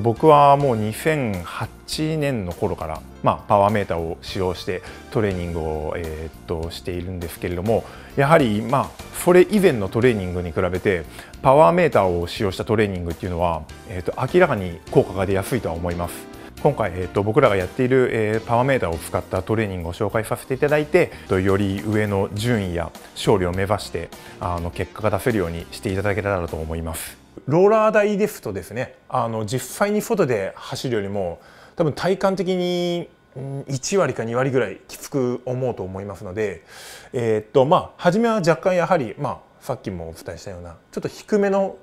僕はもう2008年の頃から、まあ、パワーメーターを使用してトレーニングを、えー、っとしているんですけれどもやはり、まあ、それ以前のトレーニングに比べてパワーメーターを使用したトレーニングっていうのは、えー、っと明らかに効果が出やすいとは思います。今回、えー、と僕らがやっている、えパワーメーターを使ったトレーニングを紹介させていただいて、えより上の順位や勝利を目指してあの結果が出せるようにしていただけたらと思います。ローラー台リフトですねあの実際に外で走るよりも多分体感的に1割か2割ぐらいきつく思うと思いますので、えー、っとまあ、初めは若干やはり、まあ、さっきもお伝えしたようなちょっと低めの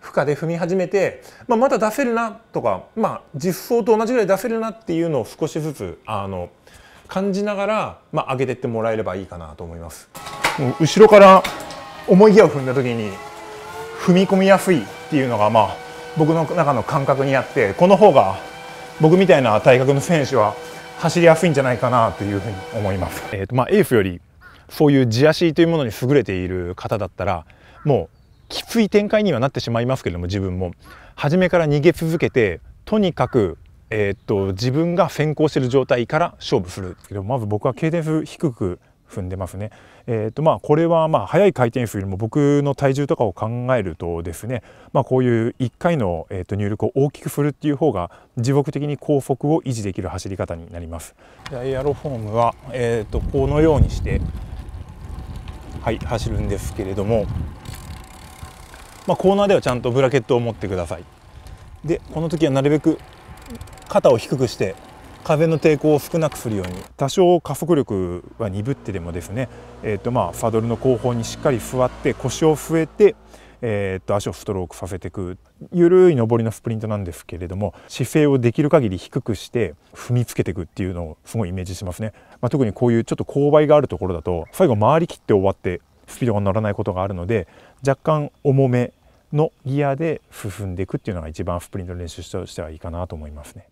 負荷で踏み始めて、まあ、まだ出せるなとか、まあ、実装と同じぐらい出せるなっていうのを少しずつあの感じながら、まあ、上げてってもらえればいいかなと思います。後ろから思いギアを踏んだ時に踏み込みやすいっていうのが、まあ、僕の中の感覚にあってこの方が僕みたいな体格の選手は走りやすいんじゃないかなというふうに思います、えーとまあ、エースよりそういう地足というものに優れている方だったらもうきつい展開にはなってしまいますけれども自分も初めから逃げ続けてとにかく、えー、っと自分が先行している状態から勝負するけどまず僕は経験数低く踏んでますね。えーとまあ、これはまあ速い回転数よりも僕の体重とかを考えるとですね、まあ、こういう1回の、えー、と入力を大きく振るっていう方が持続的に高速を維持できる走り方になります。エアロフォームは、えー、とこのようにして、はい、走るんですけれども、まあ、コーナーではちゃんとブラケットを持ってください。でこの時はなるべく肩を低くして風の抵抗を少なくするように多少加速力は鈍ってでもですね、えーとまあ、サドルの後方にしっかり座って腰を据えて、えーと、足をストロークさせていく緩い上りのスプリントなんですけれども姿勢をできる限り低くして踏みつけていくっていうのをすごいイメージしますね、まあ、特にこういうちょっと勾配があるところだと最後回りきって終わってスピードが乗らないことがあるので若干重めのギアで進んでいくっていうのが一番スプリント練習としてはいいかなと思いますね。